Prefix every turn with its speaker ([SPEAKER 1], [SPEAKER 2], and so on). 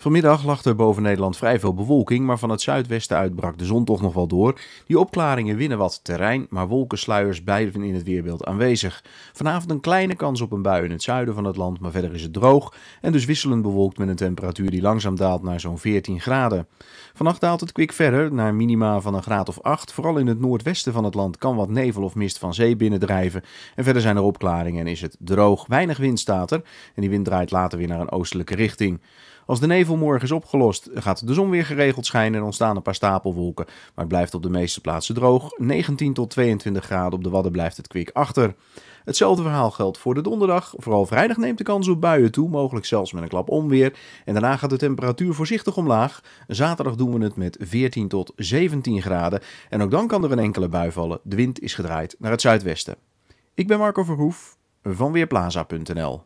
[SPEAKER 1] Vanmiddag lag er boven Nederland vrij veel bewolking, maar van het zuidwesten uit brak de zon toch nog wel door. Die opklaringen winnen wat terrein, maar wolkensluiers blijven in het weerbeeld aanwezig. Vanavond een kleine kans op een bui in het zuiden van het land, maar verder is het droog en dus wisselend bewolkt met een temperatuur die langzaam daalt naar zo'n 14 graden. Vannacht daalt het kwik verder naar minima van een graad of 8. Vooral in het noordwesten van het land kan wat nevel of mist van zee binnendrijven. En verder zijn er opklaringen en is het droog. Weinig wind staat er en die wind draait later weer naar een oostelijke richting. Als de nevel morgen is opgelost, gaat de zon weer geregeld schijnen en ontstaan een paar stapelwolken. Maar het blijft op de meeste plaatsen droog. 19 tot 22 graden op de Wadden blijft het kwik achter. Hetzelfde verhaal geldt voor de donderdag. Vooral vrijdag neemt de kans op buien toe, mogelijk zelfs met een klap onweer. En daarna gaat de temperatuur voorzichtig omlaag. Zaterdag doen we het met 14 tot 17 graden. En ook dan kan er een enkele bui vallen. De wind is gedraaid naar het zuidwesten. Ik ben Marco Verhoef van Weerplaza.nl.